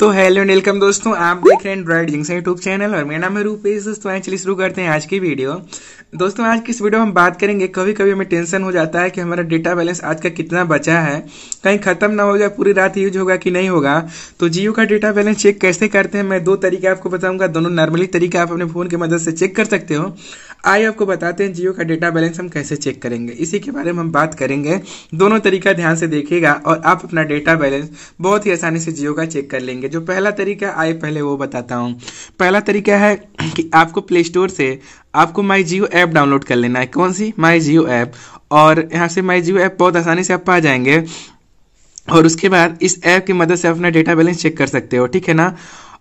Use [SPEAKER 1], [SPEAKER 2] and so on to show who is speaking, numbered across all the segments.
[SPEAKER 1] तो hello and welcome दोस्तों आप देख रहे हैं ब्राइट जिंग यूट्यूब चैनल और मेरा नाम है रूपेश दोस्तों आए चलिए शुरू करते हैं आज की वीडियो दोस्तों आज की इस वीडियो में हम बात करेंगे कभी कभी हमें टेंशन हो जाता है कि हमारा डेटा बैलेंस आज का कितना बचा है कहीं खत्म ना हो जाए पूरी रात यूज होगा कि नहीं होगा तो जियो का डेटा बैलेंस चेक कैसे करते हैं मैं दो तरीके आपको बताऊंगा दोनों नॉर्मली तरीके आप अपने फोन की मदद से चेक कर सकते हो आइए आपको बताते हैं जियो का डेटा बैलेंस हम कैसे चेक करेंगे इसी के बारे में हम बात करेंगे दोनों तरीका ध्यान से देखिएगा और आप अपना डेटा बैलेंस बहुत ही आसानी से जियो का चेक कर लेंगे जो पहला तरीका आए पहले वो बताता हूँ पहला तरीका है कि आपको प्ले स्टोर से आपको माई जियो ऐप डाउनलोड कर लेना है कौन सी माई जियो ऐप और यहाँ से माई जियो ऐप बहुत आसानी से आप पा जाएंगे और उसके बाद इस ऐप की मदद से अपना डेटा बैलेंस चेक कर सकते हो ठीक है ना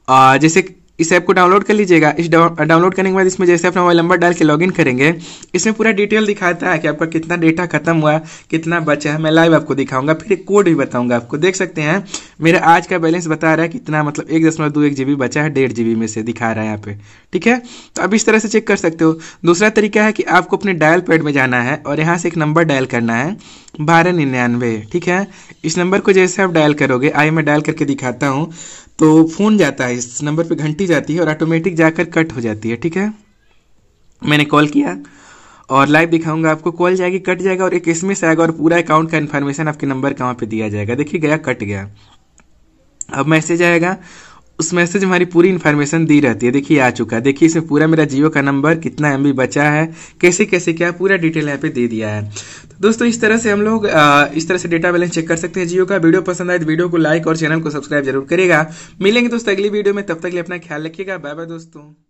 [SPEAKER 1] आ, जैसे इस ऐप को डाउनलोड कर लीजिएगा इस डाउनलोड करने के बाद इसमें जैसे अपना मोबाइल नंबर डाल के लॉगिन करेंगे इसमें पूरा डिटेल दिखाता है कि आपका कितना डेटा खत्म हुआ कितना बचा है मैं लाइव आपको दिखाऊंगा फिर एक कोड भी बताऊंगा आपको देख सकते हैं मेरा आज का बैलेंस बता रहा है कितना मतलब एक दशमलव दो एक जीबी बचा है डेढ़ जीबी में से दिखा रहा है यहाँ पे ठीक है तो आप इस तरह से चेक कर सकते हो दूसरा तरीका है कि आपको अपने डायल पैड में जाना है और यहाँ से एक नंबर डायल करना है बारह निन्यानवे ठीक है इस नंबर को जैसे आप डायल करोगे आई मैं डायल करके दिखाता हूँ तो फ़ोन जाता है इस नंबर पे घंटी जाती है और ऑटोमेटिक जाकर कट हो जाती है ठीक है मैंने कॉल किया और लाइव दिखाऊंगा आपको कॉल जाएगी कट जाएगा और एक से आएगा और पूरा अकाउंट का इन्फॉर्मेशन आपके नंबर कहाँ पे दिया जाएगा देखिए गया कट गया अब मैसेज आएगा उस मैसेज में हमारी पूरी इन्फॉर्मेशन दी रहती है देखिए आ चुका है देखिए इसमें पूरा मेरा जियो का नंबर कितना एम बचा है कैसे कैसे क्या पूरा डिटेल यहाँ पे दे दिया है दोस्तों इस तरह से हम लोग इस तरह से डेटा बैलेंस चेक कर सकते हैं जियो का वीडियो पसंद आए तो वीडियो को लाइक और चैनल को सब्सक्राइब जरूर करेगा मिलेंगे दोस्तों अगली वीडियो में तब तक लिए अपना ख्याल रखिएगा बाय बाय दोस्तों